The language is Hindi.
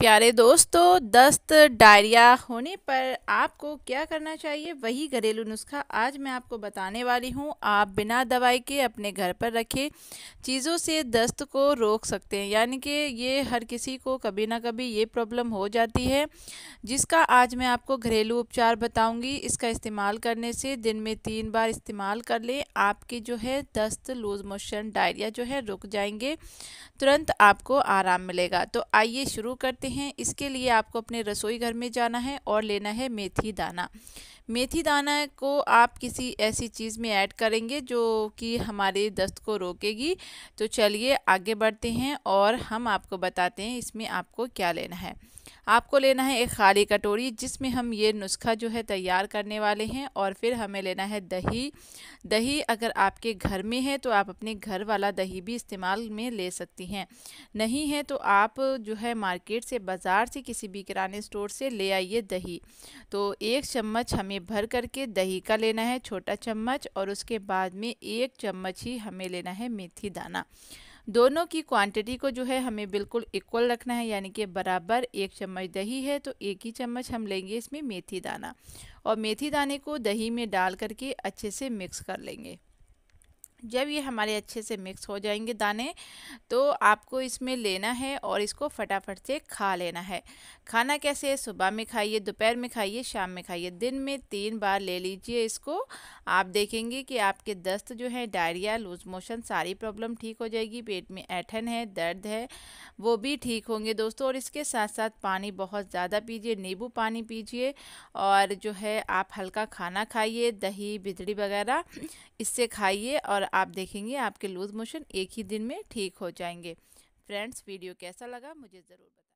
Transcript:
प्यारे दोस्तों दस्त डायरिया होने पर आपको क्या करना चाहिए वही घरेलू नुस्खा आज मैं आपको बताने वाली हूँ आप बिना दवाई के अपने घर पर रखे चीज़ों से दस्त को रोक सकते हैं यानी कि ये हर किसी को कभी ना कभी ये प्रॉब्लम हो जाती है जिसका आज मैं आपको घरेलू उपचार बताऊँगी इसका इस्तेमाल करने से दिन में तीन बार इस्तेमाल कर लें आपकी जो है दस्त लूज मोशन डायरिया जो है रुक जाएंगे तुरंत आपको आराम मिलेगा तो आइए शुरू कर करते हैं इसके लिए आपको अपने रसोई घर में जाना है और लेना है मेथी दाना मेथी दाना को आप किसी ऐसी चीज़ में ऐड करेंगे जो कि हमारे दस्त को रोकेगी तो चलिए आगे बढ़ते हैं और हम आपको बताते हैं इसमें आपको क्या लेना है आपको लेना है एक खाली कटोरी जिसमें हम ये नुस्खा जो है तैयार करने वाले हैं और फिर हमें लेना है दही दही अगर आपके घर में है तो आप अपने घर वाला दही भी इस्तेमाल में ले सकती हैं नहीं है तो आप जो है मार्केट से बाज़ार से किसी भी किराने स्टोर से ले आइए दही तो एक चम्मच हमें में भर करके दही का लेना है छोटा चम्मच और उसके बाद में एक चम्मच ही हमें लेना है मेथी दाना दोनों की क्वांटिटी को जो है हमें बिल्कुल इक्वल रखना है यानी कि बराबर एक चम्मच दही है तो एक ही चम्मच हम लेंगे इसमें मेथी दाना और मेथी दाने को दही में डाल करके अच्छे से मिक्स कर लेंगे जब ये हमारे अच्छे से मिक्स हो जाएंगे दाने तो आपको इसमें लेना है और इसको फटाफट से खा लेना है खाना कैसे है सुबह में खाइए दोपहर में खाइए शाम में खाइए दिन में तीन बार ले लीजिए इसको आप देखेंगे कि आपके दस्त जो है डायरिया लूज मोशन सारी प्रॉब्लम ठीक हो जाएगी पेट में ऐठन है दर्द है वो भी ठीक होंगे दोस्तों और इसके साथ साथ पानी बहुत ज़्यादा पीजिए नींबू पानी पीजिए और जो है आप हल्का खाना खाइए दही बिजड़ी वगैरह इससे खाइए और आप देखेंगे आपके लूज़ मोशन एक ही दिन में ठीक हो जाएंगे फ्रेंड्स वीडियो कैसा लगा मुझे ज़रूर बताएं